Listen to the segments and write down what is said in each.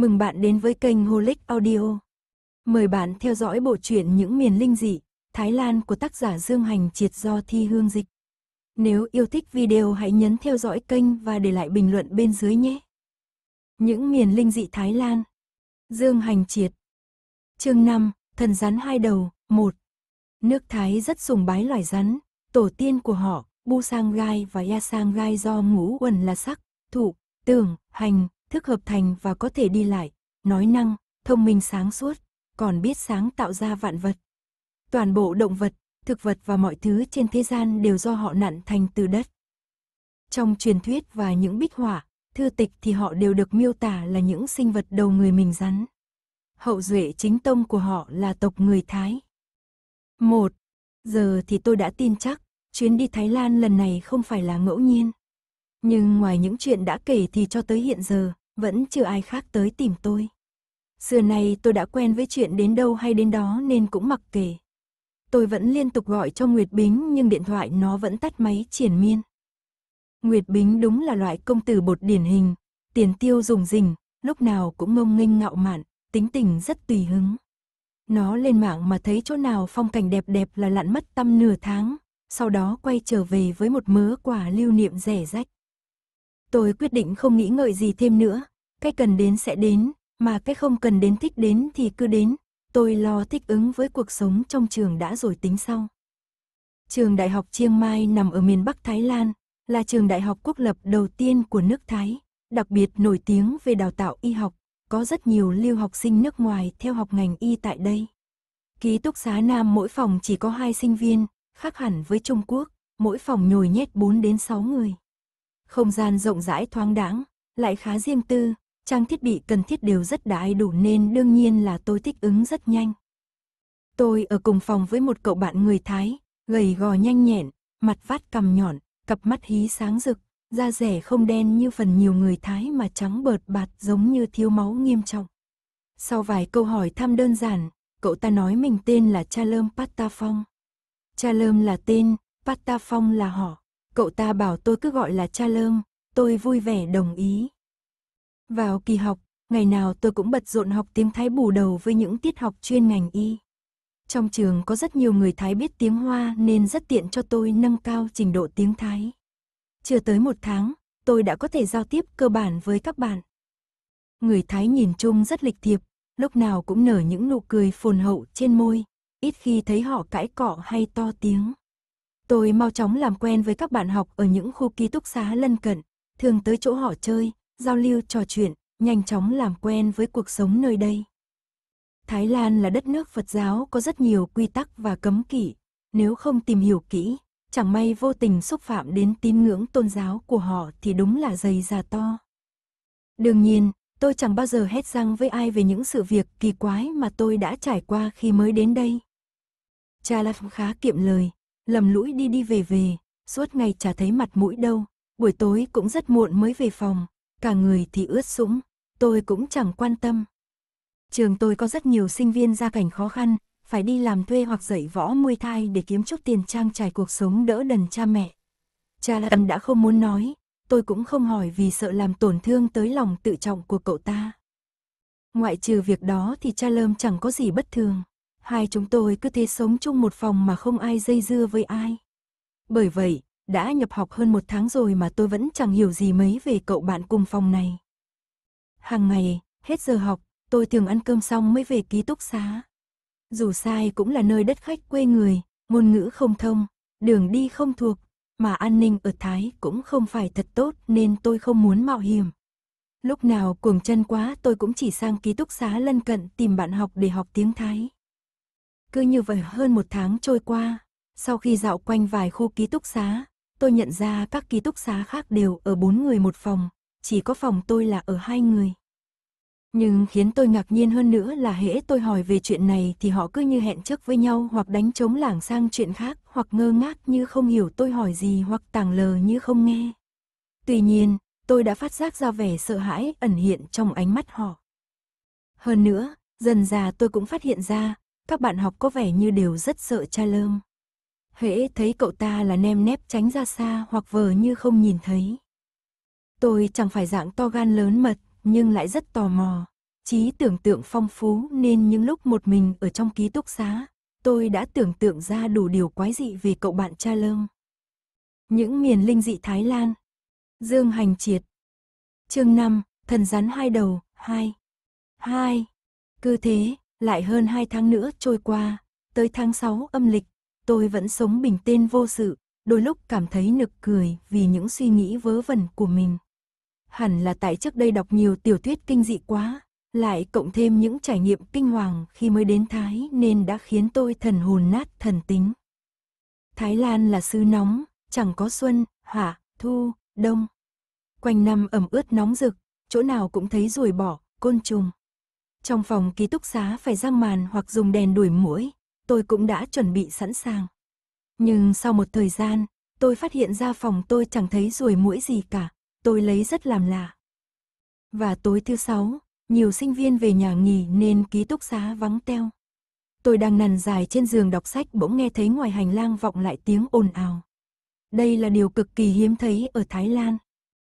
Mừng bạn đến với kênh Holic Audio. Mời bạn theo dõi bộ truyện Những miền linh dị, Thái Lan của tác giả Dương Hành Triệt do Thi Hương Dịch. Nếu yêu thích video hãy nhấn theo dõi kênh và để lại bình luận bên dưới nhé. Những miền linh dị Thái Lan. Dương Hành Triệt. Chương 5, Thần rắn hai đầu, 1. Nước Thái rất sùng bái loài rắn, tổ tiên của họ, Bu Sang Gai và Ya Sang Gai do ngũ quần là sắc, thụ, tưởng, hành, thức hợp thành và có thể đi lại, nói năng, thông minh sáng suốt, còn biết sáng tạo ra vạn vật. Toàn bộ động vật, thực vật và mọi thứ trên thế gian đều do họ nặn thành từ đất. Trong truyền thuyết và những bích họa, thư tịch thì họ đều được miêu tả là những sinh vật đầu người mình rắn. Hậu duệ chính tông của họ là tộc người Thái. Một, Giờ thì tôi đã tin chắc, chuyến đi Thái Lan lần này không phải là ngẫu nhiên. Nhưng ngoài những chuyện đã kể thì cho tới hiện giờ, vẫn chưa ai khác tới tìm tôi. Xưa nay tôi đã quen với chuyện đến đâu hay đến đó nên cũng mặc kệ. Tôi vẫn liên tục gọi cho Nguyệt Bính nhưng điện thoại nó vẫn tắt máy triển miên. Nguyệt Bính đúng là loại công tử bột điển hình, tiền tiêu dùng rình, lúc nào cũng ngông nghênh ngạo mạn, tính tình rất tùy hứng. Nó lên mạng mà thấy chỗ nào phong cảnh đẹp đẹp là lặn mất tâm nửa tháng, sau đó quay trở về với một mớ quà lưu niệm rẻ rách. Tôi quyết định không nghĩ ngợi gì thêm nữa, cái cần đến sẽ đến, mà cái không cần đến thích đến thì cứ đến, tôi lo thích ứng với cuộc sống trong trường đã rồi tính sau. Trường Đại học Chiang Mai nằm ở miền Bắc Thái Lan, là trường đại học quốc lập đầu tiên của nước Thái, đặc biệt nổi tiếng về đào tạo y học, có rất nhiều lưu học sinh nước ngoài theo học ngành y tại đây. Ký túc xá nam mỗi phòng chỉ có hai sinh viên, khác hẳn với Trung Quốc, mỗi phòng nhồi nhét 4 đến 6 người. Không gian rộng rãi thoáng đãng, lại khá riêng tư, trang thiết bị cần thiết đều rất đãi đủ nên đương nhiên là tôi thích ứng rất nhanh. Tôi ở cùng phòng với một cậu bạn người Thái, gầy gò nhanh nhẹn, mặt vát cằm nhọn, cặp mắt hí sáng rực, da rẻ không đen như phần nhiều người Thái mà trắng bợt bạt giống như thiếu máu nghiêm trọng. Sau vài câu hỏi thăm đơn giản, cậu ta nói mình tên là Cha Lơm Patta Phong. Cha Lơm là tên, Patta Phong là họ. Cậu ta bảo tôi cứ gọi là Cha Lơm, tôi vui vẻ đồng ý. Vào kỳ học, ngày nào tôi cũng bật rộn học tiếng Thái bù đầu với những tiết học chuyên ngành y. Trong trường có rất nhiều người Thái biết tiếng Hoa nên rất tiện cho tôi nâng cao trình độ tiếng Thái. Chưa tới một tháng, tôi đã có thể giao tiếp cơ bản với các bạn. Người Thái nhìn chung rất lịch thiệp, lúc nào cũng nở những nụ cười phồn hậu trên môi, ít khi thấy họ cãi cọ hay to tiếng. Tôi mau chóng làm quen với các bạn học ở những khu ký túc xá lân cận, thường tới chỗ họ chơi, giao lưu trò chuyện, nhanh chóng làm quen với cuộc sống nơi đây. Thái Lan là đất nước Phật giáo có rất nhiều quy tắc và cấm kỵ, nếu không tìm hiểu kỹ, chẳng may vô tình xúc phạm đến tín ngưỡng tôn giáo của họ thì đúng là dày già to. Đương nhiên, tôi chẳng bao giờ hét răng với ai về những sự việc kỳ quái mà tôi đã trải qua khi mới đến đây. Cha Lạp khá kiệm lời, lầm lũi đi đi về về, suốt ngày chả thấy mặt mũi đâu, buổi tối cũng rất muộn mới về phòng, cả người thì ướt sũng, tôi cũng chẳng quan tâm. Trường tôi có rất nhiều sinh viên gia cảnh khó khăn, phải đi làm thuê hoặc dạy võ muay thai để kiếm chút tiền trang trải cuộc sống đỡ đần cha mẹ. Cha Lâm đã không muốn nói, tôi cũng không hỏi vì sợ làm tổn thương tới lòng tự trọng của cậu ta. Ngoại trừ việc đó thì cha Lâm chẳng có gì bất thường. Hai chúng tôi cứ thế sống chung một phòng mà không ai dây dưa với ai. Bởi vậy, đã nhập học hơn một tháng rồi mà tôi vẫn chẳng hiểu gì mấy về cậu bạn cùng phòng này. Hàng ngày, hết giờ học, tôi thường ăn cơm xong mới về ký túc xá. Dù sai cũng là nơi đất khách quê người, ngôn ngữ không thông, đường đi không thuộc, mà an ninh ở Thái cũng không phải thật tốt nên tôi không muốn mạo hiểm. Lúc nào cuồng chân quá tôi cũng chỉ sang ký túc xá lân cận tìm bạn học để học tiếng Thái. Cứ như vậy hơn một tháng trôi qua, sau khi dạo quanh vài khu ký túc xá, tôi nhận ra các ký túc xá khác đều ở bốn người một phòng, chỉ có phòng tôi là ở hai người. Nhưng khiến tôi ngạc nhiên hơn nữa là hễ tôi hỏi về chuyện này thì họ cứ như hẹn trước với nhau hoặc đánh trống lảng sang chuyện khác hoặc ngơ ngác như không hiểu tôi hỏi gì hoặc tàng lờ như không nghe. Tuy nhiên, tôi đã phát giác ra vẻ sợ hãi ẩn hiện trong ánh mắt họ. Hơn nữa, dần già tôi cũng phát hiện ra, các bạn học có vẻ như đều rất sợ cha lơm hễ thấy cậu ta là nem nép tránh ra xa hoặc vờ như không nhìn thấy. Tôi chẳng phải dạng to gan lớn mật, nhưng lại rất tò mò. Trí tưởng tượng phong phú nên những lúc một mình ở trong ký túc xá, tôi đã tưởng tượng ra đủ điều quái dị về cậu bạn cha lơm. Những miền linh dị Thái Lan Dương Hành Triệt chương 5, Thần rắn hai đầu, 2 2. Cứ thế, lại hơn 2 tháng nữa trôi qua, tới tháng 6 âm lịch tôi vẫn sống bình tên vô sự, đôi lúc cảm thấy nực cười vì những suy nghĩ vớ vẩn của mình. Hẳn là tại trước đây đọc nhiều tiểu thuyết kinh dị quá, lại cộng thêm những trải nghiệm kinh hoàng khi mới đến Thái nên đã khiến tôi thần hồn nát thần tính. Thái Lan là xứ nóng, chẳng có xuân, hạ, thu, đông. Quanh năm ẩm ướt nóng rực, chỗ nào cũng thấy ruồi bỏ, côn trùng. Trong phòng ký túc xá phải răng màn hoặc dùng đèn đuổi muỗi, tôi cũng đã chuẩn bị sẵn sàng. Nhưng sau một thời gian, tôi phát hiện ra phòng tôi chẳng thấy ruồi mũi gì cả, tôi lấy rất làm lạ. Và tối thứ sáu, nhiều sinh viên về nhà nghỉ nên ký túc xá vắng teo. Tôi đang nằm dài trên giường đọc sách bỗng nghe thấy ngoài hành lang vọng lại tiếng ồn ào. Đây là điều cực kỳ hiếm thấy ở Thái Lan.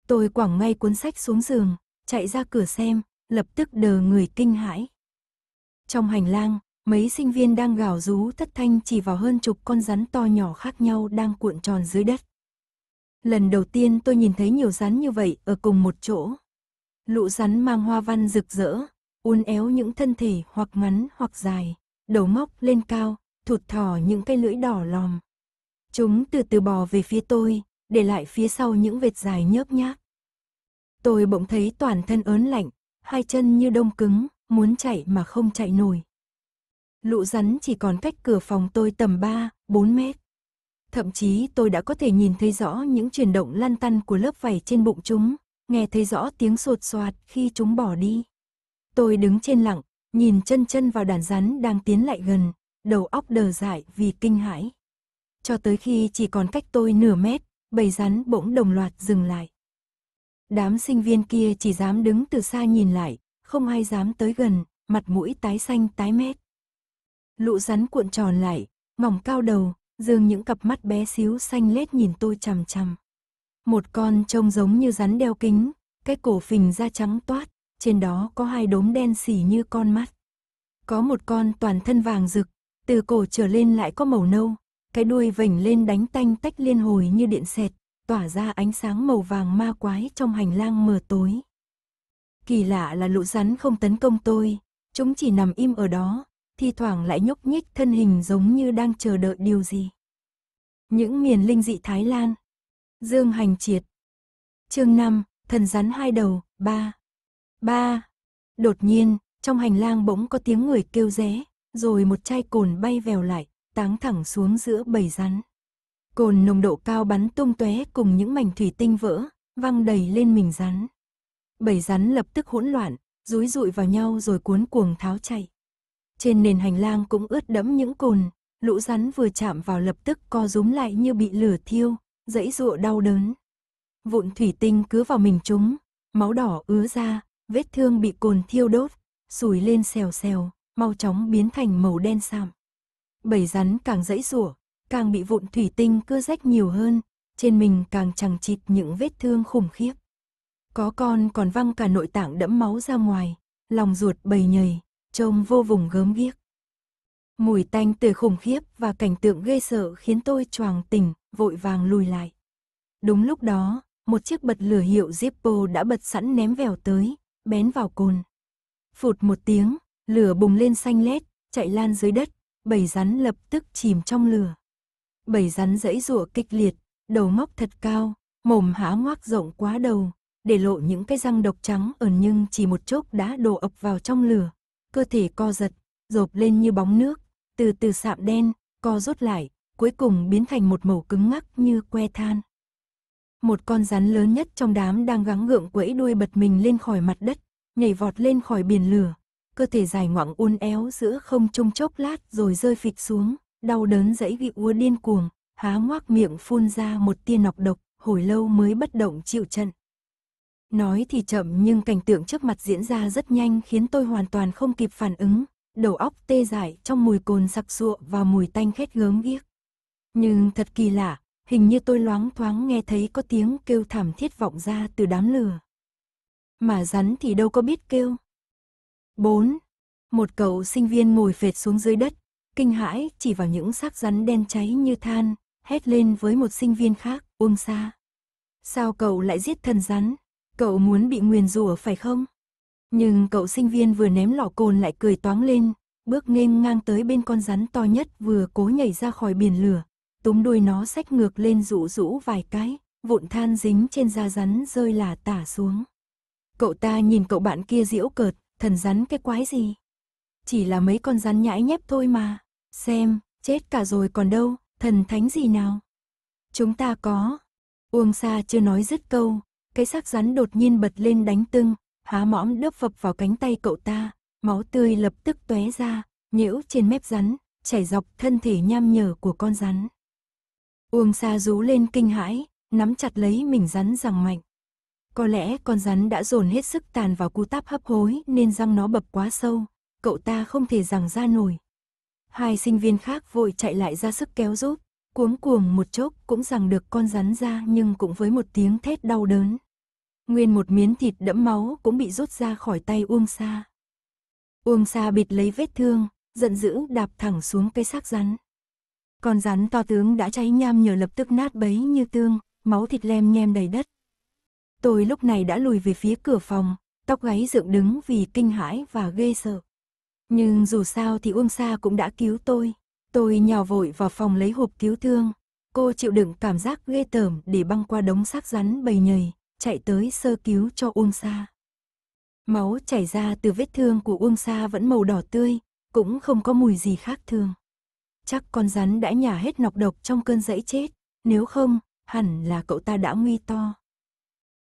Tôi quẳng ngay cuốn sách xuống giường, chạy ra cửa xem, lập tức đờ người kinh hãi. Trong hành lang, mấy sinh viên đang gào rú thất thanh chỉ vào hơn chục con rắn to nhỏ khác nhau đang cuộn tròn dưới đất. Lần đầu tiên tôi nhìn thấy nhiều rắn như vậy ở cùng một chỗ. Lũ rắn mang hoa văn rực rỡ, uốn éo những thân thể hoặc ngắn hoặc dài, đầu móc lên cao, thụt thò những cái lưỡi đỏ lòm. Chúng từ từ bò về phía tôi, để lại phía sau những vệt dài nhớp nhác. Tôi bỗng thấy toàn thân ớn lạnh, hai chân như đông cứng, muốn chạy mà không chạy nổi lũ rắn chỉ còn cách cửa phòng tôi tầm 3, 4 mét. Thậm chí tôi đã có thể nhìn thấy rõ những chuyển động lăn tăn của lớp vảy trên bụng chúng, nghe thấy rõ tiếng sột soạt khi chúng bỏ đi. Tôi đứng trên lặng, nhìn chân chân vào đàn rắn đang tiến lại gần, đầu óc đờ dại vì kinh hãi. Cho tới khi chỉ còn cách tôi nửa mét, bầy rắn bỗng đồng loạt dừng lại. Đám sinh viên kia chỉ dám đứng từ xa nhìn lại, không ai dám tới gần, mặt mũi tái xanh tái mét lũ rắn cuộn tròn lại, mỏng cao đầu, dương những cặp mắt bé xíu xanh lét nhìn tôi chằm chằm. Một con trông giống như rắn đeo kính, cái cổ phình da trắng toát, trên đó có hai đốm đen xỉ như con mắt. Có một con toàn thân vàng rực, từ cổ trở lên lại có màu nâu, cái đuôi vểnh lên đánh tanh tách liên hồi như điện sẹt, tỏa ra ánh sáng màu vàng ma quái trong hành lang mờ tối. Kỳ lạ là lũ rắn không tấn công tôi, chúng chỉ nằm im ở đó, thi thoảng lại nhúc nhích thân hình giống như đang chờ đợi điều gì. Những miền linh dị Thái Lan. Dương Hành Triệt. Chương 5, thần rắn hai đầu, ba ba Đột nhiên, trong hành lang bỗng có tiếng người kêu ré, rồi một chai cồn bay vèo lại, táng thẳng xuống giữa bầy rắn. Cồn nồng độ cao bắn tung tóe cùng những mảnh thủy tinh vỡ, văng đầy lên mình rắn. Bầy rắn lập tức hỗn loạn, rối rụi vào nhau rồi cuốn cuồng tháo chạy. Trên nền hành lang cũng ướt đẫm những cồn, lũ rắn vừa chạm vào lập tức co rúm lại như bị lửa thiêu, dãy dụa đau đớn. Vụn thủy tinh cứ vào mình chúng, máu đỏ ứa ra, vết thương bị cồn thiêu đốt, sùi lên xèo xèo, mau chóng biến thành màu đen sạm. Bầy rắn càng dãy rủa, càng bị vụn thủy tinh cưa rách nhiều hơn, trên mình càng chẳng chịt những vết thương khủng khiếp. Có con còn văng cả nội tạng đẫm máu ra ngoài, lòng ruột bầy nhầy, trông vô vùng gớm ghiếc. Mùi tanh tươi khủng khiếp và cảnh tượng ghê sợ khiến tôi choàng tỉnh, vội vàng lùi lại. Đúng lúc đó, một chiếc bật lửa hiệu Zippo đã bật sẵn ném vèo tới, bén vào cồn. Phụt một tiếng, lửa bùng lên xanh lét, chạy lan dưới đất, bầy rắn lập tức chìm trong lửa. Bầy rắn dãy rụa kịch liệt, đầu móc thật cao, mồm há ngoác rộng quá đầu, để lộ những cái răng độc trắng ẩn nhưng chỉ một chốc đã đổ ập vào trong lửa, cơ thể co giật, rộp lên như bóng nước, từ từ sạm đen, co rút lại, cuối cùng biến thành một màu cứng ngắc như que than. Một con rắn lớn nhất trong đám đang gắng gượng quẫy đuôi bật mình lên khỏi mặt đất, nhảy vọt lên khỏi biển lửa, cơ thể dài ngoặng uốn éo giữa không trung chốc lát rồi rơi phịch xuống, đau đớn dãy gị ua điên cuồng, há ngoác miệng phun ra một tia nọc độc, hồi lâu mới bất động chịu trận. Nói thì chậm nhưng cảnh tượng trước mặt diễn ra rất nhanh khiến tôi hoàn toàn không kịp phản ứng, đầu óc tê dại trong mùi cồn sặc sụa và mùi tanh khét gớm ghiếc. Nhưng thật kỳ lạ, hình như tôi loáng thoáng nghe thấy có tiếng kêu thảm thiết vọng ra từ đám lửa. Mà rắn thì đâu có biết kêu. 4. Một cậu sinh viên ngồi phệt xuống dưới đất, kinh hãi chỉ vào những xác rắn đen cháy như than, hét lên với một sinh viên khác, uông xa. Sao cậu lại giết thần rắn? Cậu muốn bị nguyền rủa phải không? Nhưng cậu sinh viên vừa ném lọ cồn lại cười toáng lên, bước nghênh ngang tới bên con rắn to nhất vừa cố nhảy ra khỏi biển lửa, túm đuôi nó xách ngược lên rũ rũ vài cái, vụn than dính trên da rắn rơi là tả xuống. Cậu ta nhìn cậu bạn kia diễu cợt, thần rắn cái quái gì? Chỉ là mấy con rắn nhãi nhép thôi mà, xem, chết cả rồi còn đâu, thần thánh gì nào? Chúng ta có. Uông Sa chưa nói dứt câu, cái xác rắn đột nhiên bật lên đánh tưng, há mõm đớp phập vào cánh tay cậu ta, máu tươi lập tức tóe ra, nhiễu trên mép rắn, chảy dọc thân thể nham nhở của con rắn. Uông Sa rú lên kinh hãi, nắm chặt lấy mình rắn rằng mạnh. Có lẽ con rắn đã dồn hết sức tàn vào cú táp hấp hối nên răng nó bập quá sâu, cậu ta không thể rằng ra nổi. Hai sinh viên khác vội chạy lại ra sức kéo giúp, Cuống cuồng một chốc cũng rằng được con rắn ra nhưng cũng với một tiếng thét đau đớn. Nguyên một miếng thịt đẫm máu cũng bị rút ra khỏi tay Uông Sa. Uông Sa bịt lấy vết thương, giận dữ đạp thẳng xuống cây xác rắn. Con rắn to tướng đã cháy nham nhờ lập tức nát bấy như tương, máu thịt lem nhem đầy đất. Tôi lúc này đã lùi về phía cửa phòng, tóc gáy dựng đứng vì kinh hãi và ghê sợ. Nhưng dù sao thì Uông Sa cũng đã cứu tôi, Tôi nhào vội vào phòng lấy hộp cứu thương. Cô chịu đựng cảm giác ghê tởm để băng qua đống xác rắn bầy nhầy, chạy tới sơ cứu cho Uông Sa. Máu chảy ra từ vết thương của Uông Sa vẫn màu đỏ tươi, cũng không có mùi gì khác thường. Chắc con rắn đã nhả hết nọc độc trong cơn dẫy chết, nếu không, hẳn là cậu ta đã nguy to.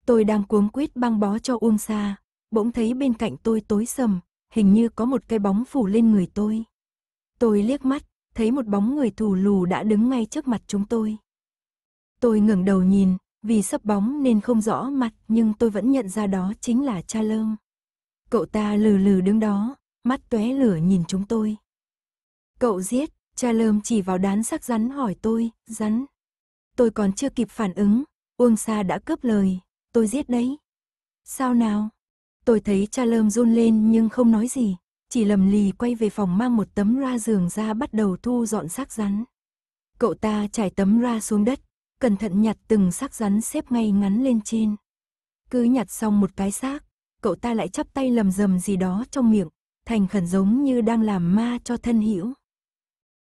Tôi đang cuống quýt băng bó cho Uông Sa, bỗng thấy bên cạnh tôi tối sầm, hình như có một cái bóng phủ lên người tôi. Tôi liếc mắt, thấy một bóng người thù lù đã đứng ngay trước mặt chúng tôi. Tôi ngẩng đầu nhìn, vì sấp bóng nên không rõ mặt nhưng tôi vẫn nhận ra đó chính là cha lơm. Cậu ta lừ lừ đứng đó, mắt tóe lửa nhìn chúng tôi. Cậu giết, cha lơm chỉ vào đán xác rắn hỏi tôi, rắn. Tôi còn chưa kịp phản ứng, Uông Sa đã cướp lời, tôi giết đấy. Sao nào? Tôi thấy cha lơm run lên nhưng không nói gì, chỉ lầm lì quay về phòng mang một tấm ra giường ra bắt đầu thu dọn xác rắn. Cậu ta trải tấm ra xuống đất, cẩn thận nhặt từng xác rắn xếp ngay ngắn lên trên. Cứ nhặt xong một cái xác, cậu ta lại chắp tay lầm rầm gì đó trong miệng, thành khẩn giống như đang làm ma cho thân hữu.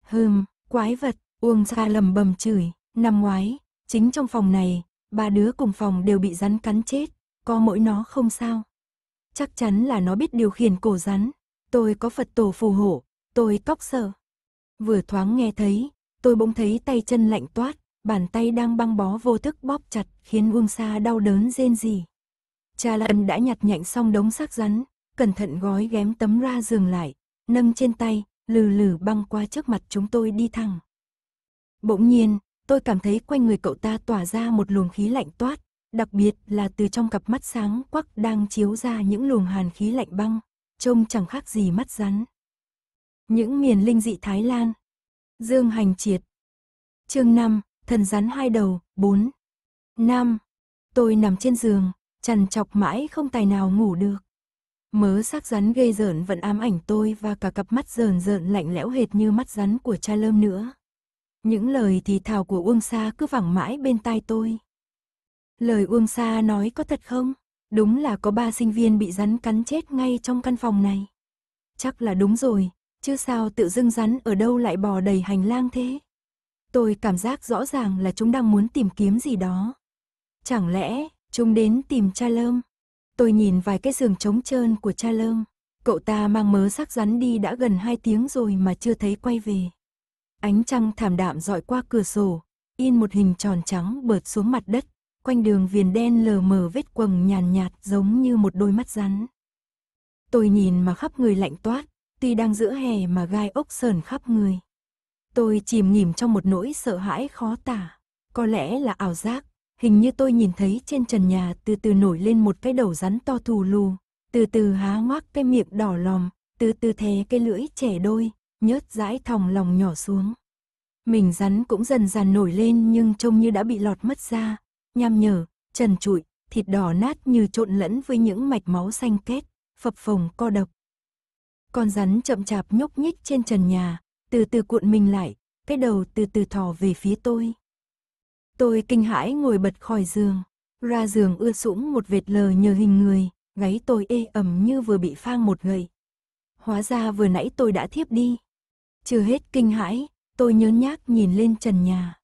Hừm, quái vật, Uông ra lầm bầm chửi, năm ngoái, chính trong phòng này, ba đứa cùng phòng đều bị rắn cắn chết, có mỗi nó không sao. Chắc chắn là nó biết điều khiển cổ rắn, tôi có Phật tổ phù hộ, tôi cóc sợ Vừa thoáng nghe thấy, tôi bỗng thấy tay chân lạnh toát, bàn tay đang băng bó vô thức bóp chặt khiến Uông Sa đau đớn rên rỉ. Cha Lân đã nhặt nhạnh xong đống xác rắn, cẩn thận gói ghém tấm ra giường lại, nâng trên tay, lừ lừ băng qua trước mặt chúng tôi đi thẳng. Bỗng nhiên, tôi cảm thấy quanh người cậu ta tỏa ra một luồng khí lạnh toát, đặc biệt là từ trong cặp mắt sáng quắc đang chiếu ra những luồng hàn khí lạnh băng trông chẳng khác gì mắt rắn. Những miền linh dị Thái Lan. Dương Hành Triệt. Chương 5, thần rắn hai đầu, 4. 5. Tôi nằm trên giường, trằn chọc mãi không tài nào ngủ được. Mớ xác rắn gây rợn vẫn ám ảnh tôi và cả cặp mắt rờn rợn lạnh lẽo hệt như mắt rắn của cha lơm nữa. Những lời thì thào của Uông Sa cứ vẳng mãi bên tai tôi. Lời Uông Sa nói có thật không? Đúng là có ba sinh viên bị rắn cắn chết ngay trong căn phòng này. Chắc là đúng rồi, chứ sao tự dưng rắn ở đâu lại bò đầy hành lang thế? Tôi cảm giác rõ ràng là chúng đang muốn tìm kiếm gì đó. Chẳng lẽ chúng đến tìm cha lơm? Tôi nhìn vài cái giường trống trơn của cha lơm. Cậu ta mang mớ xác rắn đi đã gần hai tiếng rồi mà chưa thấy quay về. Ánh trăng thảm đạm dọi qua cửa sổ, in một hình tròn trắng bợt xuống mặt đất, quanh đường viền đen lờ mờ vết quầng nhàn nhạt, giống như một đôi mắt rắn. Tôi nhìn mà khắp người lạnh toát, tuy đang giữa hè mà gai ốc sờn khắp người. Tôi chìm nghỉm trong một nỗi sợ hãi khó tả, có lẽ là ảo giác, hình như tôi nhìn thấy trên trần nhà từ từ nổi lên một cái đầu rắn to thù lù, từ từ há ngoác cái miệng đỏ lòm, từ từ thè cái lưỡi trẻ đôi, nhớt dãi thòng lòng nhỏ xuống. Mình rắn cũng dần dần nổi lên nhưng trông như đã bị lọt mất ra, nham nhở, trần trụi, thịt đỏ nát như trộn lẫn với những mạch máu xanh kết, phập phồng co độc. Con rắn chậm chạp nhúc nhích trên trần nhà, từ từ cuộn mình lại, cái đầu từ từ thò về phía tôi. Tôi kinh hãi ngồi bật khỏi giường, ra giường ưa sũng một vệt lờ nhờ hình người, gáy tôi ê ẩm như vừa bị phang một gậy. Hóa ra vừa nãy tôi đã thiếp đi. Chưa hết kinh hãi, tôi nhớ nhác nhìn lên trần nhà.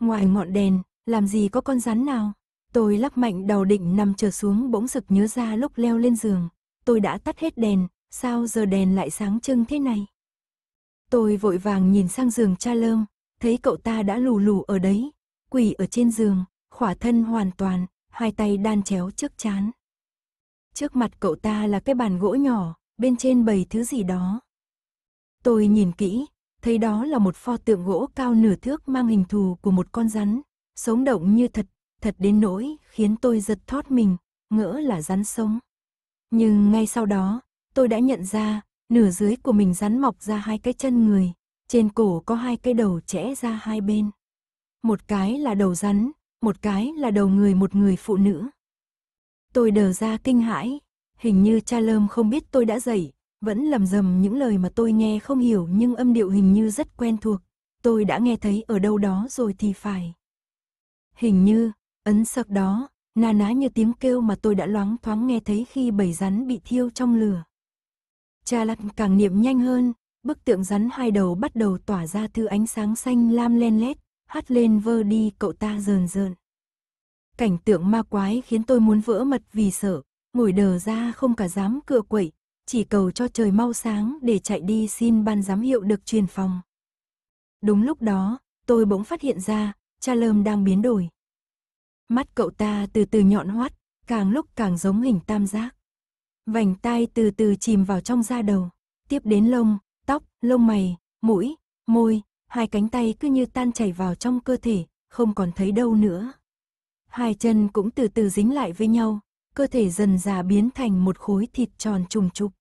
Ngoài ngọn đèn, làm gì có con rắn nào. Tôi lắc mạnh đầu định nằm chờ xuống bỗng sực nhớ ra lúc leo lên giường. Tôi đã tắt hết đèn, sao giờ đèn lại sáng trưng thế này? Tôi vội vàng nhìn sang giường cha lơm, thấy cậu ta đã lù lù ở đấy, quỳ ở trên giường, khỏa thân hoàn toàn, hai tay đan chéo trước chán. Trước mặt cậu ta là cái bàn gỗ nhỏ, bên trên bầy thứ gì đó. Tôi nhìn kỹ, thấy đó là một pho tượng gỗ cao nửa thước mang hình thù của một con rắn, Sống động như thật, thật đến nỗi khiến tôi giật thót mình, ngỡ là rắn sống. Nhưng ngay sau đó, tôi đã nhận ra, nửa dưới của mình rắn mọc ra hai cái chân người, trên cổ có hai cái đầu chẽ ra hai bên. Một cái là đầu rắn, một cái là đầu người một người phụ nữ. Tôi đờ ra kinh hãi, hình như cha lơm không biết tôi đã dậy, vẫn lầm rầm những lời mà tôi nghe không hiểu nhưng âm điệu hình như rất quen thuộc, tôi đã nghe thấy ở đâu đó rồi thì phải. Hình như, ấn sực đó, na ná như tiếng kêu mà tôi đã loáng thoáng nghe thấy khi bầy rắn bị thiêu trong lửa. Cha lắc càng niệm nhanh hơn, bức tượng rắn hai đầu bắt đầu tỏa ra thứ ánh sáng xanh lam len lét, hắt lên vơ đi cậu ta rờn rờn. Cảnh tượng ma quái khiến tôi muốn vỡ mật vì sợ, ngồi đờ ra không cả dám cựa quậy, chỉ cầu cho trời mau sáng để chạy đi xin ban giám hiệu được truyền phòng. Đúng lúc đó, tôi bỗng phát hiện ra, cha lơm đang biến đổi. Mắt cậu ta từ từ nhọn hoắt, càng lúc càng giống hình tam giác. Vành tai từ từ chìm vào trong da đầu, tiếp đến lông, tóc, lông mày, mũi, môi, hai cánh tay cứ như tan chảy vào trong cơ thể, không còn thấy đâu nữa. Hai chân cũng từ từ dính lại với nhau, cơ thể dần già biến thành một khối thịt tròn trùng trục.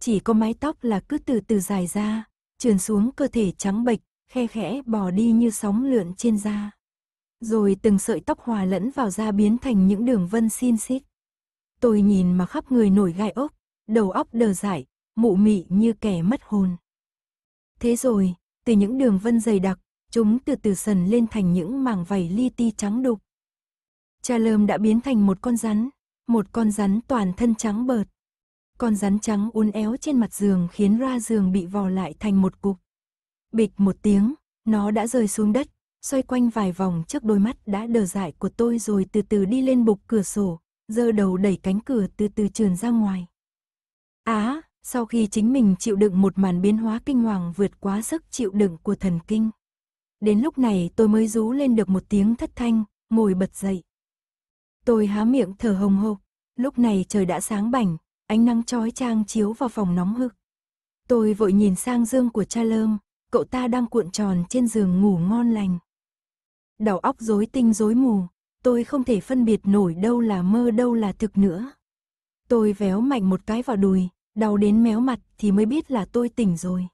Chỉ có mái tóc là cứ từ từ dài ra, trườn xuống cơ thể trắng bệch, khe khẽ bò đi như sóng lượn trên da. Rồi từng sợi tóc hòa lẫn vào da biến thành những đường vân xin xít. Tôi nhìn mà khắp người nổi gai ốc, đầu óc đờ dại, mụ mị như kẻ mất hồn. Thế rồi, từ những đường vân dày đặc, chúng từ từ sần lên thành những mảng vảy li ti trắng đục. Cha lơm đã biến thành một con rắn, một con rắn toàn thân trắng bợt. Con rắn trắng uốn éo trên mặt giường khiến ra giường bị vò lại thành một cục. Bịch một tiếng, nó đã rơi xuống đất, xoay quanh vài vòng trước đôi mắt đã đờ dại của tôi rồi từ từ đi lên bục cửa sổ, giơ đầu đẩy cánh cửa từ từ trườn ra ngoài. Á, sau khi chính mình chịu đựng một màn biến hóa kinh hoàng vượt quá sức chịu đựng của thần kinh. Đến lúc này tôi mới rú lên được một tiếng thất thanh, ngồi bật dậy. Tôi há miệng thở hồng hộc, lúc này trời đã sáng bảnh, ánh nắng chói chang chiếu vào phòng nóng hực. Tôi vội nhìn sang dương của cha lơm, cậu ta đang cuộn tròn trên giường ngủ ngon lành. Đầu óc rối tinh rối mù, tôi không thể phân biệt nổi đâu là mơ đâu là thực nữa. Tôi véo mạnh một cái vào đùi, đau đến méo mặt thì mới biết là tôi tỉnh rồi.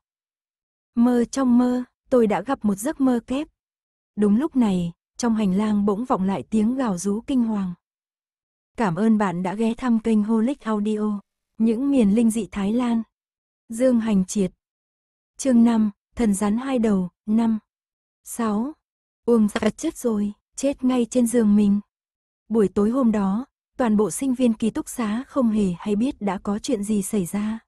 Mơ trong mơ, tôi đã gặp một giấc mơ kép. Đúng lúc này, trong hành lang bỗng vọng lại tiếng gào rú kinh hoàng. Cảm ơn bạn đã ghé thăm kênh Holic Audio, những miền linh dị Thái Lan. Dương Hành Triệt Chương 5, thần rắn hai đầu, năm, sáu, Uông Dạ chết rồi, chết ngay trên giường mình. Buổi tối hôm đó, toàn bộ sinh viên ký túc xá không hề hay biết đã có chuyện gì xảy ra.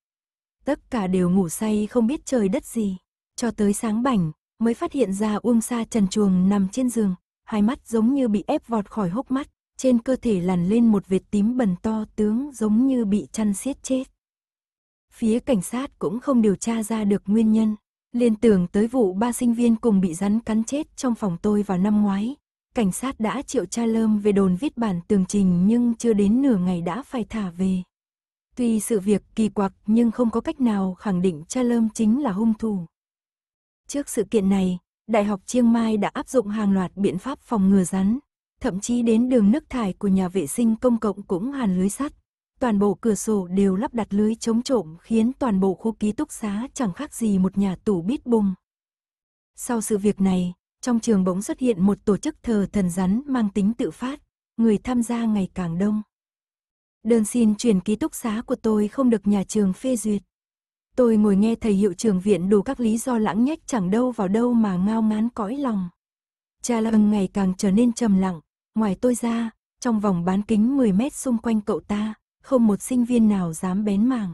Tất cả đều ngủ say không biết trời đất gì, cho tới sáng bảnh mới phát hiện ra Uông Sa trần chuồng nằm trên giường, hai mắt giống như bị ép vọt khỏi hốc mắt, trên cơ thể lằn lên một vệt tím bần to tướng giống như bị chăn xiết chết. Phía cảnh sát cũng không điều tra ra được nguyên nhân. Liên tưởng tới vụ ba sinh viên cùng bị rắn cắn chết trong phòng tôi vào năm ngoái. Cảnh sát đã triệu cha lơm về đồn viết bản tường trình nhưng chưa đến nửa ngày đã phải thả về. Tuy sự việc kỳ quặc nhưng không có cách nào khẳng định cha lơm chính là hung thủ. Trước sự kiện này, Đại học Chiang Mai đã áp dụng hàng loạt biện pháp phòng ngừa rắn, thậm chí đến đường nước thải của nhà vệ sinh công cộng cũng hàn lưới sắt. Toàn bộ cửa sổ đều lắp đặt lưới chống trộm khiến toàn bộ khu ký túc xá chẳng khác gì một nhà tù bít bung. Sau sự việc này, trong trường bỗng xuất hiện một tổ chức thờ thần rắn mang tính tự phát, người tham gia ngày càng đông. Đơn xin chuyển ký túc xá của tôi không được nhà trường phê duyệt. Tôi ngồi nghe thầy hiệu trường viện đủ các lý do lãng nhách chẳng đâu vào đâu mà ngao ngán cõi lòng. Cha Lâm ngày càng trở nên trầm lặng, ngoài tôi ra, trong vòng bán kính 10 mét xung quanh cậu ta, không một sinh viên nào dám bén mảng.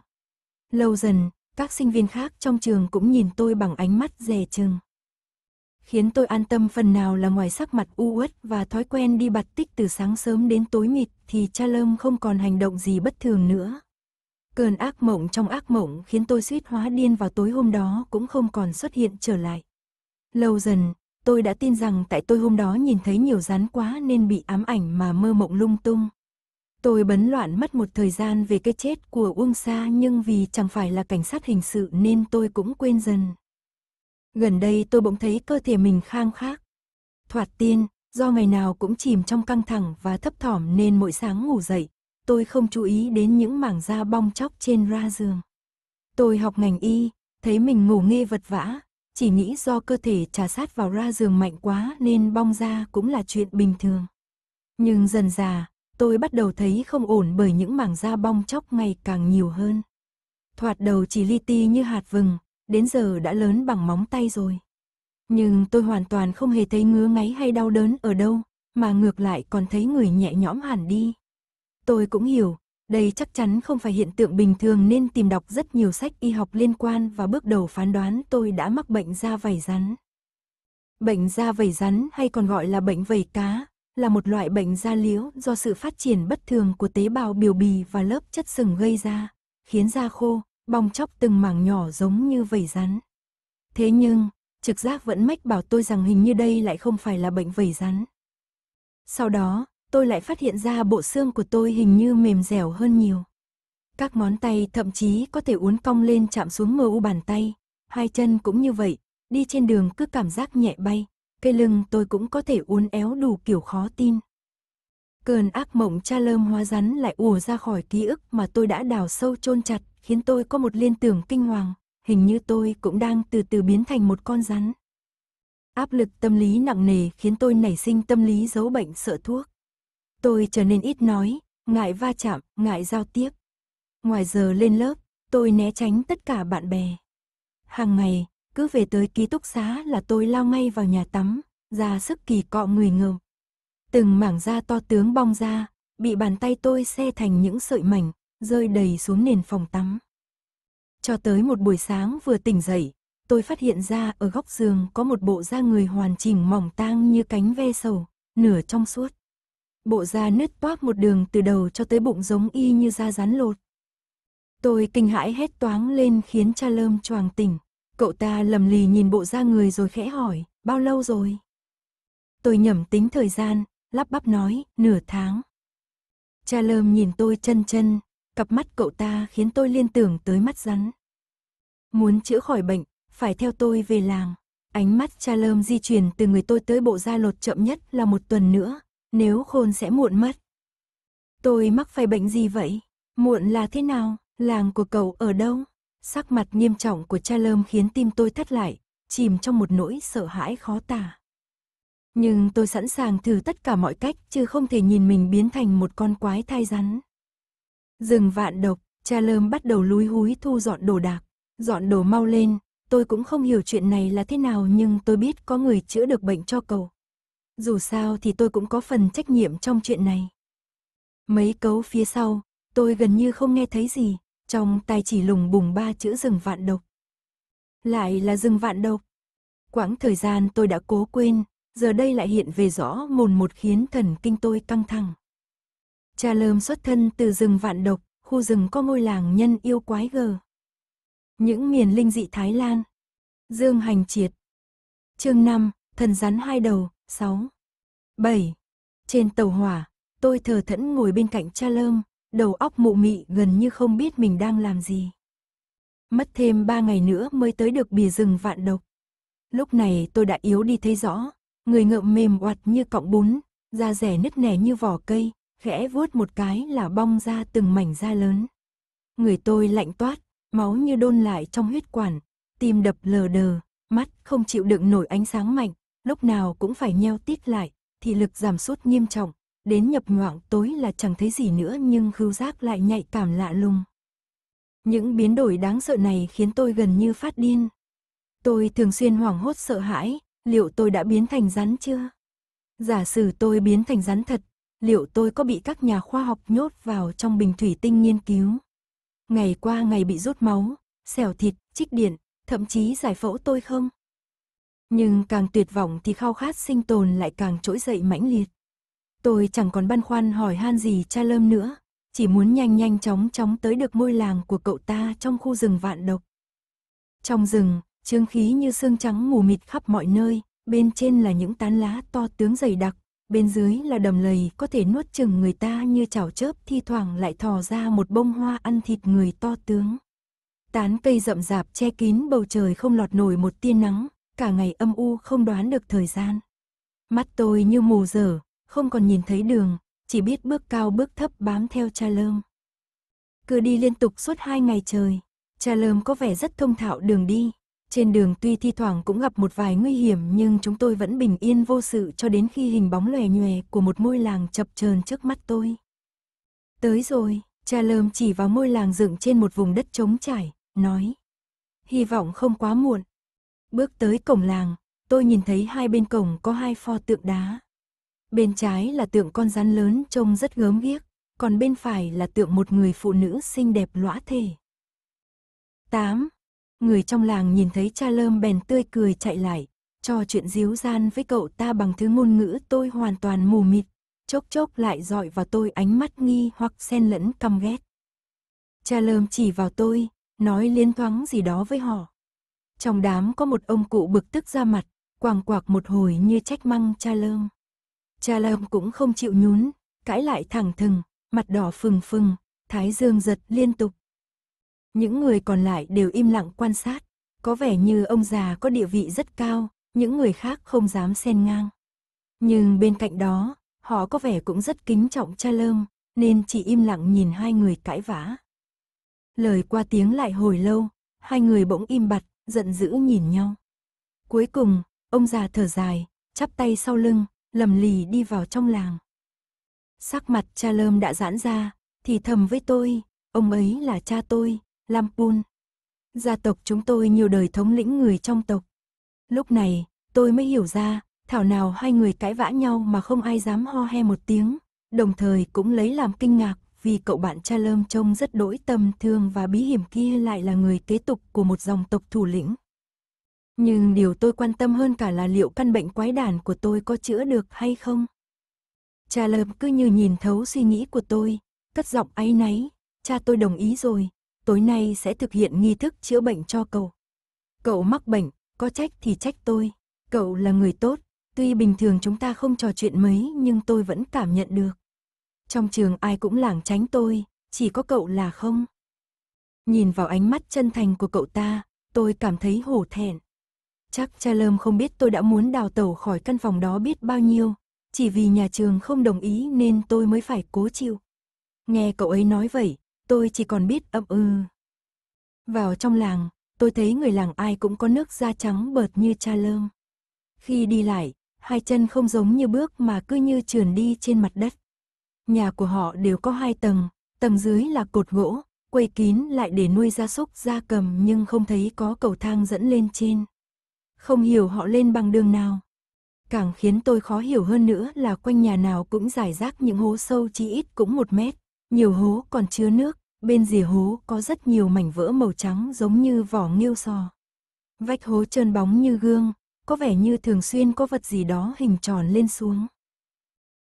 Lâu dần, các sinh viên khác trong trường cũng nhìn tôi bằng ánh mắt dè chừng. Khiến tôi an tâm phần nào là ngoài sắc mặt u uất và thói quen đi bặt tích từ sáng sớm đến tối mịt thì cha lâm không còn hành động gì bất thường nữa. Cơn ác mộng trong ác mộng khiến tôi suýt hóa điên vào tối hôm đó cũng không còn xuất hiện trở lại. Lâu dần, tôi đã tin rằng tại tôi hôm đó nhìn thấy nhiều rắn quá nên bị ám ảnh mà mơ mộng lung tung. Tôi bấn loạn mất một thời gian về cái chết của Uông Sa nhưng vì chẳng phải là cảnh sát hình sự nên tôi cũng quên dần. Gần đây tôi bỗng thấy cơ thể mình khang khác. Thoạt tiên, do ngày nào cũng chìm trong căng thẳng và thấp thỏm nên mỗi sáng ngủ dậy, tôi không chú ý đến những mảng da bong chóc trên ra giường. Tôi học ngành y, thấy mình ngủ nghe vật vã, chỉ nghĩ do cơ thể trà sát vào ra giường mạnh quá nên bong da cũng là chuyện bình thường. Nhưng dần dà, Tôi bắt đầu thấy không ổn bởi những mảng da bong chóc ngày càng nhiều hơn. Thoạt đầu chỉ li ti như hạt vừng, đến giờ đã lớn bằng móng tay rồi. Nhưng tôi hoàn toàn không hề thấy ngứa ngáy hay đau đớn ở đâu, mà ngược lại còn thấy người nhẹ nhõm hẳn đi. Tôi cũng hiểu, đây chắc chắn không phải hiện tượng bình thường nên tìm đọc rất nhiều sách y học liên quan và bước đầu phán đoán tôi đã mắc bệnh da vảy rắn. Bệnh da vảy rắn hay còn gọi là bệnh vảy cá, là một loại bệnh da liễu do sự phát triển bất thường của tế bào biểu bì và lớp chất sừng gây ra, khiến da khô, bong chóc từng mảng nhỏ giống như vẩy rắn. Thế nhưng, trực giác vẫn mách bảo tôi rằng hình như đây lại không phải là bệnh vẩy rắn. Sau đó, tôi lại phát hiện ra bộ xương của tôi hình như mềm dẻo hơn nhiều. Các ngón tay thậm chí có thể uốn cong lên chạm xuống mờ u bàn tay, hai chân cũng như vậy, đi trên đường cứ cảm giác nhẹ bay, cây lưng tôi cũng có thể uốn éo đủ kiểu khó tin. Cơn ác mộng cha lơm hóa rắn lại ùa ra khỏi ký ức mà tôi đã đào sâu chôn chặt, khiến tôi có một liên tưởng kinh hoàng, hình như tôi cũng đang từ từ biến thành một con rắn. Áp lực tâm lý nặng nề khiến tôi nảy sinh tâm lý giấu bệnh sợ thuốc. Tôi trở nên ít nói, ngại va chạm, ngại giao tiếp. Ngoài giờ lên lớp, tôi né tránh tất cả bạn bè. Hàng ngày, cứ về tới ký túc xá là tôi lao ngay vào nhà tắm, ra sức kỳ cọ người ngợm. Từng mảng da to tướng bong ra, bị bàn tay tôi xe thành những sợi mảnh, rơi đầy xuống nền phòng tắm. Cho tới một buổi sáng vừa tỉnh dậy, tôi phát hiện ra ở góc giường có một bộ da người hoàn chỉnh mỏng tang như cánh ve sầu, nửa trong suốt. Bộ da nứt toác một đường từ đầu cho tới bụng giống y như da rắn lột. Tôi kinh hãi hét toáng lên khiến cha lơm choàng tỉnh. Cậu ta lầm lì nhìn bộ da người rồi khẽ hỏi, bao lâu rồi? Tôi nhẩm tính thời gian, lắp bắp nói, nửa tháng. Cha lơm nhìn tôi chân chân, cặp mắt cậu ta khiến tôi liên tưởng tới mắt rắn. Muốn chữa khỏi bệnh, phải theo tôi về làng. Ánh mắt cha lơm di chuyển từ người tôi tới bộ da lột chậm nhất là một tuần nữa, nếu khôn sẽ muộn mất. Tôi mắc phải bệnh gì vậy? Muộn là thế nào? Làng của cậu ở đâu? Sắc mặt nghiêm trọng của cha lơm khiến tim tôi thắt lại, chìm trong một nỗi sợ hãi khó tả. Nhưng tôi sẵn sàng thử tất cả mọi cách chứ không thể nhìn mình biến thành một con quái thai rắn. Rừng vạn độc, cha lơm bắt đầu lúi húi thu dọn đồ đạc, dọn đồ mau lên, tôi cũng không hiểu chuyện này là thế nào nhưng tôi biết có người chữa được bệnh cho cậu. Dù sao thì tôi cũng có phần trách nhiệm trong chuyện này. Mấy cấu phía sau, tôi gần như không nghe thấy gì, trong tay chỉ lùng bùng ba chữ rừng vạn độc. Lại là rừng vạn độc. Quãng thời gian tôi đã cố quên, giờ đây lại hiện về rõ mồn một khiến thần kinh tôi căng thẳng. Cha lơm xuất thân từ rừng vạn độc, khu rừng có ngôi làng nhân yêu quái gờ. Những miền linh dị Thái Lan. Dương Hành Triệt. Chương 5, thần rắn hai đầu, 6. 7. Trên tàu hỏa, tôi thờ thẫn ngồi bên cạnh cha lơm, đầu óc mụ mị gần như không biết mình đang làm gì. Mất thêm ba ngày nữa mới tới được bìa rừng vạn độc. Lúc này tôi đã yếu đi thấy rõ, người ngợm mềm oặt như cọng bún, da rẻ nứt nẻ như vỏ cây, khẽ vuốt một cái là bong ra từng mảnh da lớn. Người tôi lạnh toát, máu như đôn lại trong huyết quản, tim đập lờ đờ, mắt không chịu đựng nổi ánh sáng mạnh, lúc nào cũng phải nheo tít lại, thị lực giảm sút nghiêm trọng, đến nhập ngoạng tối là chẳng thấy gì nữa nhưng khứu giác lại nhạy cảm lạ lùng. Những biến đổi đáng sợ này khiến tôi gần như phát điên. Tôi thường xuyên hoảng hốt sợ hãi, liệu tôi đã biến thành rắn chưa? Giả sử tôi biến thành rắn thật, liệu tôi có bị các nhà khoa học nhốt vào trong bình thủy tinh nghiên cứu? Ngày qua ngày bị rút máu, xẻo thịt, trích điện, thậm chí giải phẫu tôi không? Nhưng càng tuyệt vọng thì khao khát sinh tồn lại càng trỗi dậy mãnh liệt. Tôi chẳng còn băn khoăn hỏi han gì cha lơm nữa, chỉ muốn nhanh nhanh chóng chóng tới được ngôi làng của cậu ta trong khu rừng vạn độc. Trong rừng, trương khí như xương trắng mù mịt khắp mọi nơi, bên trên là những tán lá to tướng dày đặc, bên dưới là đầm lầy có thể nuốt chừng người ta như chảo chớp thi thoảng lại thò ra một bông hoa ăn thịt người to tướng. Tán cây rậm rạp che kín bầu trời không lọt nổi một tia nắng, cả ngày âm u không đoán được thời gian. Mắt tôi như mù dở, không còn nhìn thấy đường, chỉ biết bước cao bước thấp bám theo cha lơm. Cứ đi liên tục suốt hai ngày trời, cha lơm có vẻ rất thông thạo đường đi. Trên đường tuy thi thoảng cũng gặp một vài nguy hiểm nhưng chúng tôi vẫn bình yên vô sự cho đến khi hình bóng lòe nhòe của một ngôi làng chập chờn trước mắt tôi. Tới rồi, cha lơm chỉ vào ngôi làng dựng trên một vùng đất trống trải, nói. Hy vọng không quá muộn. Bước tới cổng làng, tôi nhìn thấy hai bên cổng có hai pho tượng đá. Bên trái là tượng con rắn lớn trông rất gớm ghiếc, còn bên phải là tượng một người phụ nữ xinh đẹp lõa thể. 8. Người trong làng nhìn thấy cha lơm bèn tươi cười chạy lại, cho chuyện díu gian với cậu ta bằng thứ ngôn ngữ tôi hoàn toàn mù mịt, chốc chốc lại dọi vào tôi ánh mắt nghi hoặc xen lẫn căm ghét. Cha lơm chỉ vào tôi, nói liên thoáng gì đó với họ. Trong đám có một ông cụ bực tức ra mặt, quàng quạc một hồi như trách măng cha lơm. Cha Long cũng không chịu nhún, cãi lại thẳng thừng, mặt đỏ phừng phừng, thái dương giật liên tục. Những người còn lại đều im lặng quan sát, có vẻ như ông già có địa vị rất cao, những người khác không dám xen ngang. Nhưng bên cạnh đó, họ có vẻ cũng rất kính trọng cha lơm, nên chỉ im lặng nhìn hai người cãi vã. Lời qua tiếng lại hồi lâu, hai người bỗng im bặt, giận dữ nhìn nhau. Cuối cùng, ông già thở dài, chắp tay sau lưng, lầm lì đi vào trong làng. Sắc mặt cha lơm đã giãn ra, thì thầm với tôi, ông ấy là cha tôi, Lam Pun. Gia tộc chúng tôi nhiều đời thống lĩnh người trong tộc. Lúc này, tôi mới hiểu ra, thảo nào hai người cãi vã nhau mà không ai dám ho he một tiếng, đồng thời cũng lấy làm kinh ngạc vì cậu bạn cha lơm trông rất đỗi tâm thương và bí hiểm kia lại là người kế tục của một dòng tộc thủ lĩnh. Nhưng điều tôi quan tâm hơn cả là liệu căn bệnh quái đản của tôi có chữa được hay không. Cha lợp cứ như nhìn thấu suy nghĩ của tôi, cất giọng áy náy, cha tôi đồng ý rồi, tối nay sẽ thực hiện nghi thức chữa bệnh cho cậu. Cậu mắc bệnh, có trách thì trách tôi, cậu là người tốt, tuy bình thường chúng ta không trò chuyện mấy nhưng tôi vẫn cảm nhận được. Trong trường ai cũng lảng tránh tôi, chỉ có cậu là không. Nhìn vào ánh mắt chân thành của cậu ta, tôi cảm thấy hổ thẹn. Chắc cha Lơm không biết tôi đã muốn đào tẩu khỏi căn phòng đó biết bao nhiêu, chỉ vì nhà trường không đồng ý nên tôi mới phải cố chịu. Nghe cậu ấy nói vậy, tôi chỉ còn biết ậm Ừ. Vào trong làng, tôi thấy người làng ai cũng có nước da trắng bợt như cha Lơm. Khi đi lại, hai chân không giống như bước mà cứ như trườn đi trên mặt đất. Nhà của họ đều có hai tầng, tầng dưới là cột gỗ, quây kín lại để nuôi gia súc gia cầm nhưng không thấy có cầu thang dẫn lên trên. Không hiểu họ lên bằng đường nào. Càng khiến tôi khó hiểu hơn nữa là quanh nhà nào cũng giải rác những hố sâu chỉ ít cũng một mét, nhiều hố còn chứa nước, bên dìa hố có rất nhiều mảnh vỡ màu trắng giống như vỏ nghêu sò. Vách hố trơn bóng như gương, có vẻ như thường xuyên có vật gì đó hình tròn lên xuống.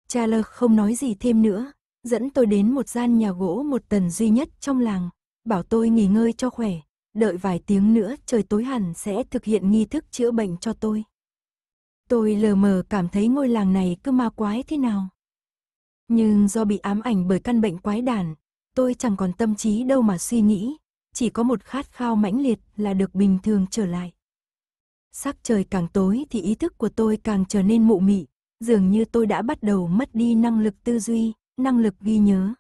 Cha lơ không nói gì thêm nữa, dẫn tôi đến một gian nhà gỗ một tầng duy nhất trong làng, bảo tôi nghỉ ngơi cho khỏe, đợi vài tiếng nữa trời tối hẳn sẽ thực hiện nghi thức chữa bệnh cho tôi. Tôi lờ mờ cảm thấy ngôi làng này cứ ma quái thế nào. Nhưng do bị ám ảnh bởi căn bệnh quái đản, tôi chẳng còn tâm trí đâu mà suy nghĩ, chỉ có một khát khao mãnh liệt là được bình thường trở lại. Sắc trời càng tối thì ý thức của tôi càng trở nên mụ mị, dường như tôi đã bắt đầu mất đi năng lực tư duy, năng lực ghi nhớ.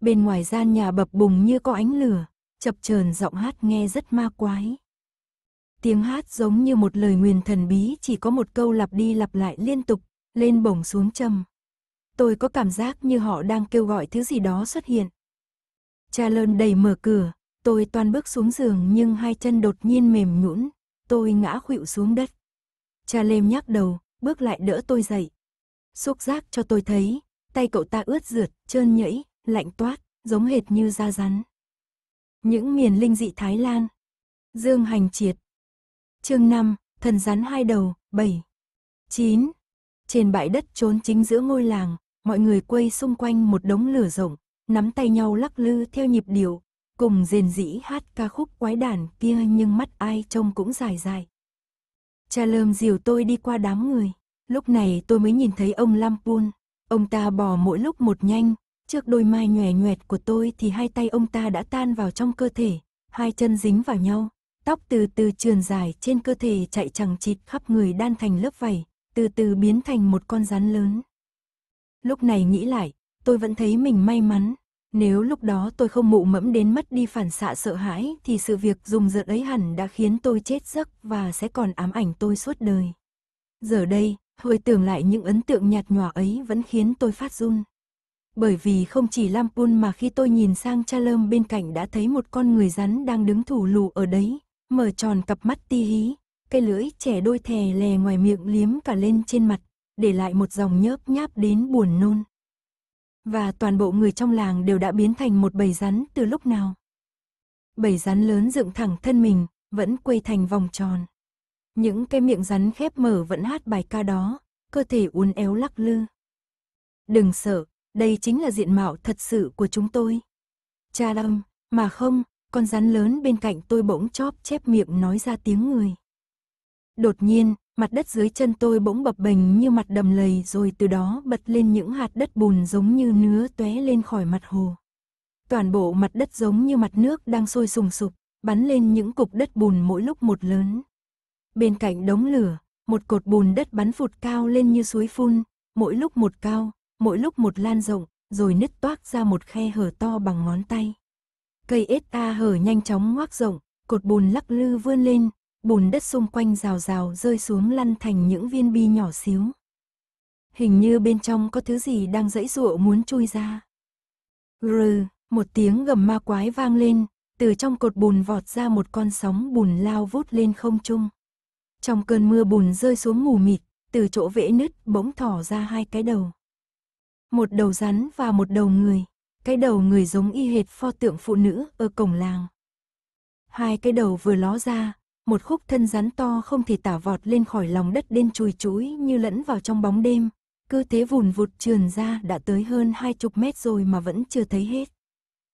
Bên ngoài gian nhà bập bùng như có ánh lửa, chập chờn giọng hát nghe rất ma quái. Tiếng hát giống như một lời nguyền thần bí chỉ có một câu lặp đi lặp lại liên tục, lên bổng xuống trầm. Tôi có cảm giác như họ đang kêu gọi thứ gì đó xuất hiện. Cha lơn đầy mở cửa, tôi toàn bước xuống giường nhưng hai chân đột nhiên mềm nhũn, tôi ngã khuỵu xuống đất. Cha lêm nhắc đầu, bước lại đỡ tôi dậy. Xúc giác cho tôi thấy, tay cậu ta ướt rượt, trơn nhẫy, lạnh toát, giống hệt như da rắn. Những miền linh dị Thái Lan. Dương Hành Triệt. Chương 5, thần rắn hai đầu, 7. 9. Trên bãi đất trốn chính giữa ngôi làng, mọi người quây xung quanh một đống lửa rộng, nắm tay nhau lắc lư theo nhịp điệu, cùng rền dĩ hát ca khúc quái đàn kia nhưng mắt ai trông cũng dài dài. Cha lơm dìu tôi đi qua đám người, lúc này tôi mới nhìn thấy ông Lampun, ông ta bò mỗi lúc một nhanh, Trước đôi mai nhòe nhoẹt của tôi thì hai tay ông ta đã tan vào trong cơ thể, hai chân dính vào nhau, tóc từ từ trườn dài trên cơ thể chạy chẳng chịt khắp người đan thành lớp vảy, từ từ biến thành một con rắn lớn. Lúc này nghĩ lại, tôi vẫn thấy mình may mắn, nếu lúc đó tôi không mụ mẫm đến mất đi phản xạ sợ hãi thì sự việc dùng dợt ấy hẳn đã khiến tôi chết giấc và sẽ còn ám ảnh tôi suốt đời. Giờ đây, hồi tưởng lại những ấn tượng nhạt nhòa ấy vẫn khiến tôi phát run bởi vì không chỉ Lampun mà khi tôi nhìn sang cha lơm bên cạnh đã thấy một con người rắn đang đứng thủ lù ở đấy, mở tròn cặp mắt ti hí, cây lưỡi trẻ đôi thè lè ngoài miệng liếm cả lên trên mặt, để lại một dòng nhớp nháp đến buồn nôn. Và toàn bộ người trong làng đều đã biến thành một bầy rắn từ lúc nào. Bầy rắn lớn dựng thẳng thân mình, vẫn quay thành vòng tròn. Những cái miệng rắn khép mở vẫn hát bài ca đó, cơ thể uốn éo lắc lư. Đừng sợ, đây chính là diện mạo thật sự của chúng tôi. Cha lâm, mà không, con rắn lớn bên cạnh tôi bỗng chóp chép miệng nói ra tiếng người. Đột nhiên, mặt đất dưới chân tôi bỗng bập bềnh như mặt đầm lầy rồi từ đó bật lên những hạt đất bùn giống như nứa tóe lên khỏi mặt hồ. Toàn bộ mặt đất giống như mặt nước đang sôi sùng sục, bắn lên những cục đất bùn mỗi lúc một lớn. Bên cạnh đống lửa, một cột bùn đất bắn phụt cao lên như suối phun, mỗi lúc một cao, mỗi lúc một lan rộng, rồi nứt toác ra một khe hở to bằng ngón tay. Cây ết ta hở nhanh chóng ngoác rộng, cột bùn lắc lư vươn lên, bùn đất xung quanh rào rào rơi xuống lăn thành những viên bi nhỏ xíu. Hình như bên trong có thứ gì đang dẫy dụa muốn chui ra. Rừ, một tiếng gầm ma quái vang lên, từ trong cột bùn vọt ra một con sóng bùn lao vút lên không trung. Trong cơn mưa bùn rơi xuống mù mịt, từ chỗ vẽ nứt bỗng thỏ ra hai cái đầu một đầu rắn và một đầu người. Cái đầu người giống y hệt pho tượng phụ nữ ở cổng làng. Hai cái đầu vừa ló ra, một khúc thân rắn to không thể tả vọt lên khỏi lòng đất đen chùi chuối như lẫn vào trong bóng đêm. Cứ thế vùn vụt trườn ra đã tới hơn hai chục mét rồi mà vẫn chưa thấy hết.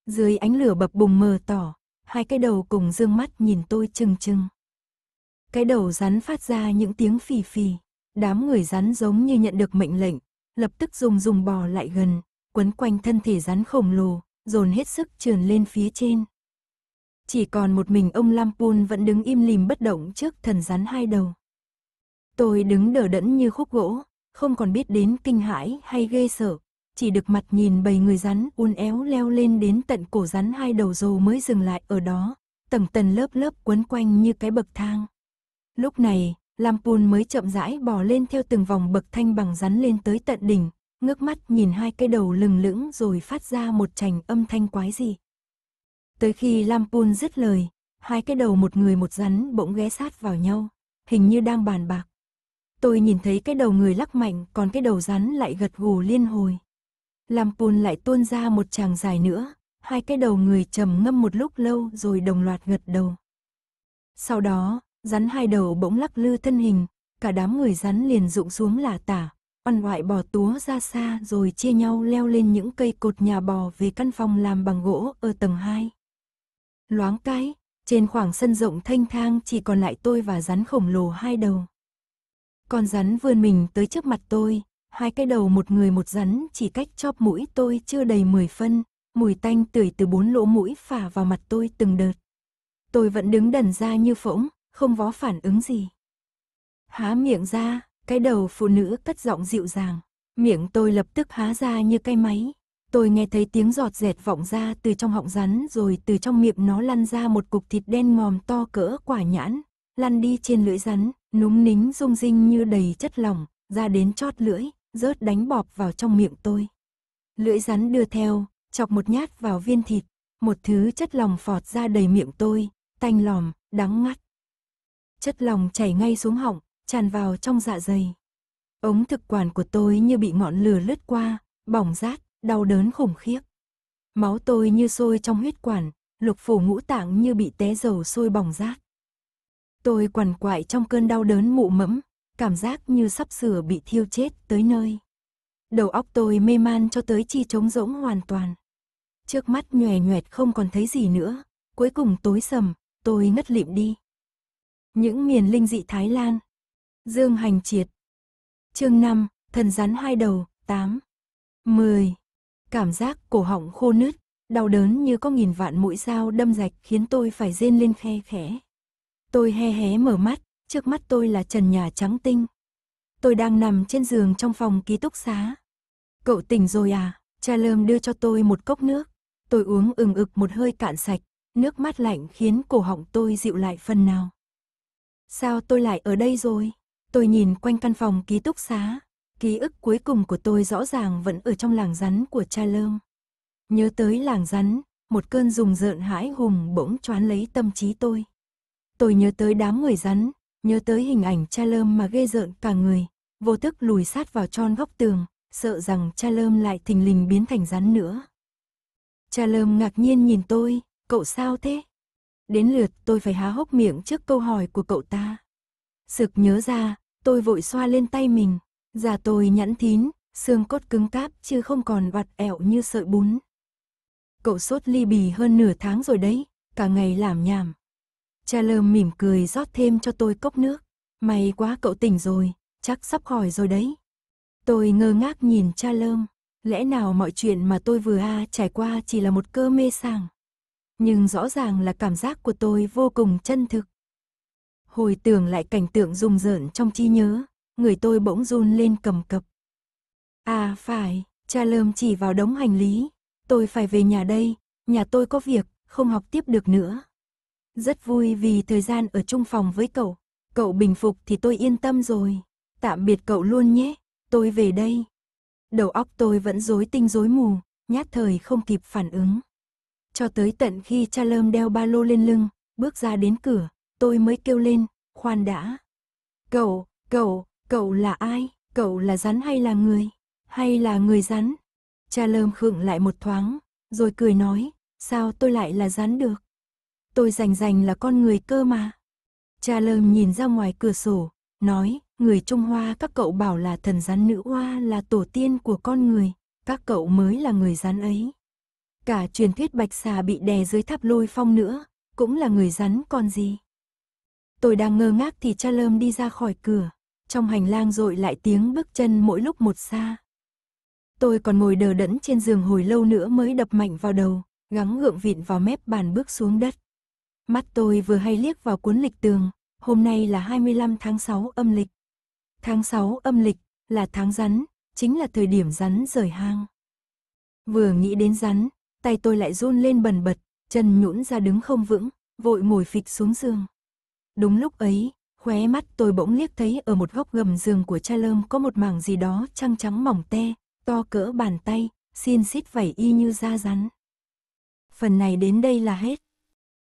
Dưới ánh lửa bập bùng mờ tỏ, hai cái đầu cùng dương mắt nhìn tôi chừng chừng. Cái đầu rắn phát ra những tiếng phì phì, đám người rắn giống như nhận được mệnh lệnh, lập tức dùng dùng bò lại gần, quấn quanh thân thể rắn khổng lồ, dồn hết sức trườn lên phía trên. Chỉ còn một mình ông Lampun vẫn đứng im lìm bất động trước thần rắn hai đầu. Tôi đứng đờ đẫn như khúc gỗ, không còn biết đến kinh hãi hay ghê sợ, chỉ được mặt nhìn bầy người rắn uốn éo leo lên đến tận cổ rắn hai đầu rồi mới dừng lại ở đó, tầng tầng lớp lớp quấn quanh như cái bậc thang. Lúc này, Lampun mới chậm rãi bò lên theo từng vòng bậc thanh bằng rắn lên tới tận đỉnh, ngước mắt nhìn hai cái đầu lừng lững rồi phát ra một trành âm thanh quái dị. Tới khi Lampun dứt lời, hai cái đầu một người một rắn bỗng ghé sát vào nhau, hình như đang bàn bạc. Tôi nhìn thấy cái đầu người lắc mạnh còn cái đầu rắn lại gật gù liên hồi. Lampun lại tuôn ra một tràng dài nữa, hai cái đầu người trầm ngâm một lúc lâu rồi đồng loạt gật đầu. Sau đó, Rắn hai đầu bỗng lắc lư thân hình, cả đám người rắn liền rụng xuống là tả, oằn oại bò túa ra xa rồi chia nhau leo lên những cây cột nhà bò về căn phòng làm bằng gỗ ở tầng 2. Loáng cái, trên khoảng sân rộng thanh thang chỉ còn lại tôi và rắn khổng lồ hai đầu. Con rắn vươn mình tới trước mặt tôi, hai cái đầu một người một rắn chỉ cách chóp mũi tôi chưa đầy 10 phân, mùi tanh tưởi từ bốn lỗ mũi phả vào mặt tôi từng đợt. Tôi vẫn đứng đần ra như phỗng, không có phản ứng gì. Há miệng ra, cái đầu phụ nữ cất giọng dịu dàng, miệng tôi lập tức há ra như cây máy. Tôi nghe thấy tiếng giọt dẹt vọng ra từ trong họng rắn rồi từ trong miệng nó lăn ra một cục thịt đen ngòm to cỡ quả nhãn, lăn đi trên lưỡi rắn, núm nính rung rinh như đầy chất lỏng, ra đến chót lưỡi, rớt đánh bọp vào trong miệng tôi. Lưỡi rắn đưa theo, chọc một nhát vào viên thịt, một thứ chất lỏng phọt ra đầy miệng tôi, tanh lòm, đắng ngắt chất lòng chảy ngay xuống họng, tràn vào trong dạ dày. Ống thực quản của tôi như bị ngọn lửa lướt qua, bỏng rát, đau đớn khủng khiếp. Máu tôi như sôi trong huyết quản, lục phủ ngũ tạng như bị té dầu sôi bỏng rát. Tôi quằn quại trong cơn đau đớn mụ mẫm, cảm giác như sắp sửa bị thiêu chết tới nơi. Đầu óc tôi mê man cho tới chi trống rỗng hoàn toàn. Trước mắt nhòe nhoẹt không còn thấy gì nữa, cuối cùng tối sầm, tôi ngất lịm đi, những miền linh dị Thái Lan. Dương Hành Triệt. Chương 5, thần rắn hai đầu, 8. 10. Cảm giác cổ họng khô nứt, đau đớn như có nghìn vạn mũi dao đâm rạch khiến tôi phải rên lên khe khẽ. Tôi he hé mở mắt, trước mắt tôi là trần nhà trắng tinh. Tôi đang nằm trên giường trong phòng ký túc xá. Cậu tỉnh rồi à? Cha Lơm đưa cho tôi một cốc nước. Tôi uống ừng ực một hơi cạn sạch, nước mắt lạnh khiến cổ họng tôi dịu lại phần nào. Sao tôi lại ở đây rồi? Tôi nhìn quanh căn phòng ký túc xá. Ký ức cuối cùng của tôi rõ ràng vẫn ở trong làng rắn của cha lơm. Nhớ tới làng rắn, một cơn rùng rợn hãi hùng bỗng choán lấy tâm trí tôi. Tôi nhớ tới đám người rắn, nhớ tới hình ảnh cha lơm mà ghê rợn cả người, vô thức lùi sát vào tròn góc tường, sợ rằng cha lơm lại thình lình biến thành rắn nữa. Cha lơm ngạc nhiên nhìn tôi, cậu sao thế? đến lượt tôi phải há hốc miệng trước câu hỏi của cậu ta. Sực nhớ ra, tôi vội xoa lên tay mình, già tôi nhẵn thín, xương cốt cứng cáp chứ không còn vặt ẹo như sợi bún. Cậu sốt ly bì hơn nửa tháng rồi đấy, cả ngày làm nhảm. Cha lơm mỉm cười rót thêm cho tôi cốc nước. May quá cậu tỉnh rồi, chắc sắp khỏi rồi đấy. Tôi ngơ ngác nhìn cha lơm, lẽ nào mọi chuyện mà tôi vừa a trải qua chỉ là một cơ mê sảng nhưng rõ ràng là cảm giác của tôi vô cùng chân thực. Hồi tưởng lại cảnh tượng rùng rợn trong trí nhớ, người tôi bỗng run lên cầm cập. À phải, cha lơm chỉ vào đống hành lý, tôi phải về nhà đây, nhà tôi có việc, không học tiếp được nữa. Rất vui vì thời gian ở chung phòng với cậu, cậu bình phục thì tôi yên tâm rồi. Tạm biệt cậu luôn nhé, tôi về đây. Đầu óc tôi vẫn rối tinh rối mù, nhát thời không kịp phản ứng. Cho tới tận khi cha lơm đeo ba lô lên lưng, bước ra đến cửa, tôi mới kêu lên, khoan đã. Cậu, cậu, cậu là ai? Cậu là rắn hay là người? Hay là người rắn? Cha lơm khựng lại một thoáng, rồi cười nói, sao tôi lại là rắn được? Tôi rành rành là con người cơ mà. Cha lơm nhìn ra ngoài cửa sổ, nói, người Trung Hoa các cậu bảo là thần rắn nữ hoa là tổ tiên của con người, các cậu mới là người rắn ấy. Cả truyền thuyết bạch xà bị đè dưới tháp lôi phong nữa, cũng là người rắn còn gì. Tôi đang ngơ ngác thì cha lơm đi ra khỏi cửa, trong hành lang rồi lại tiếng bước chân mỗi lúc một xa. Tôi còn ngồi đờ đẫn trên giường hồi lâu nữa mới đập mạnh vào đầu, gắng gượng vịn vào mép bàn bước xuống đất. Mắt tôi vừa hay liếc vào cuốn lịch tường, hôm nay là 25 tháng 6 âm lịch. Tháng 6 âm lịch là tháng rắn, chính là thời điểm rắn rời hang. Vừa nghĩ đến rắn, tay tôi lại run lên bần bật, chân nhũn ra đứng không vững, vội ngồi phịch xuống giường. Đúng lúc ấy, khóe mắt tôi bỗng liếc thấy ở một góc gầm giường của cha lơm có một mảng gì đó trăng trắng mỏng te, to cỡ bàn tay, xin xít vảy y như da rắn. Phần này đến đây là hết.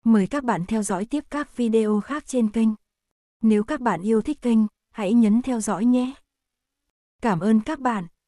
Mời các bạn theo dõi tiếp các video khác trên kênh. Nếu các bạn yêu thích kênh, hãy nhấn theo dõi nhé. Cảm ơn các bạn.